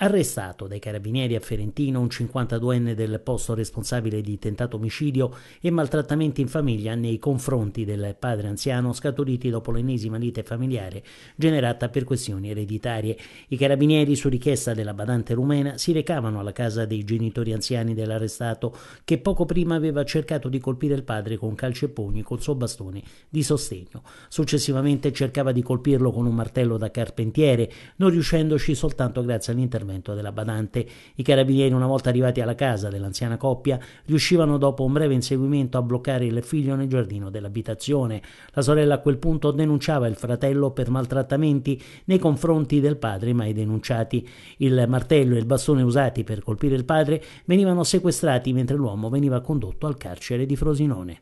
Arrestato dai carabinieri a Ferentino, un 52enne del posto responsabile di tentato omicidio e maltrattamenti in famiglia nei confronti del padre anziano scaturiti dopo l'ennesima lite familiare generata per questioni ereditarie. I carabinieri, su richiesta della badante rumena, si recavano alla casa dei genitori anziani dell'arrestato che poco prima aveva cercato di colpire il padre con calci e pugni col suo bastone di sostegno. Successivamente cercava di colpirlo con un martello da carpentiere, non riuscendoci soltanto grazie all'intervento l'intervento della badante. I carabinieri, una volta arrivati alla casa dell'anziana coppia, riuscivano dopo un breve inseguimento a bloccare il figlio nel giardino dell'abitazione. La sorella a quel punto denunciava il fratello per maltrattamenti nei confronti del padre mai denunciati. Il martello e il bastone usati per colpire il padre venivano sequestrati mentre l'uomo veniva condotto al carcere di Frosinone.